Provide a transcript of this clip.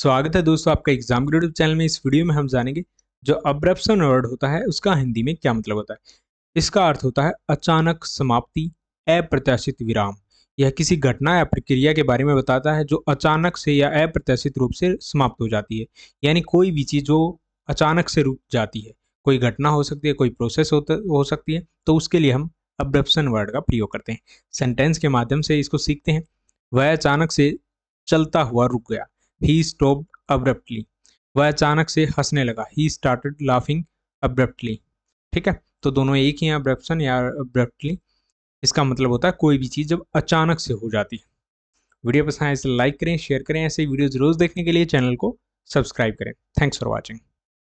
स्वागत है दोस्तों आपका एग्जाम यूट्यूब चैनल में इस वीडियो में हम जानेंगे जो अब्रप्शन वर्ड होता है उसका हिंदी में क्या मतलब होता है इसका अर्थ होता है अचानक समाप्ति अप्रत्याशित विराम यह किसी घटना या प्रक्रिया के बारे में बताता है जो अचानक से या अप्रत्याशित रूप से समाप्त हो जाती है यानी कोई भी चीज़ जो अचानक से रुक जाती है कोई घटना हो सकती है कोई प्रोसेस हो सकती है तो उसके लिए हम अब्रप्शन वर्ड का प्रयोग करते हैं सेंटेंस के माध्यम से इसको सीखते हैं वह अचानक से चलता हुआ रुक गया ही स्टॉप अब्रप्टली वह अचानक से हंसने लगा ही स्टार्टेड लाफिंग अब्रप्टली ठीक है तो दोनों एक ही अब्रप्शन या अब्रप्टली इसका मतलब होता है कोई भी चीज़ जब अचानक से हो जाती है वीडियो पसंद आए इसे तो लाइक करें शेयर करें ऐसे वीडियोज़ रोज़ देखने के लिए चैनल को सब्सक्राइब करें थैंक्स फॉर वॉचिंग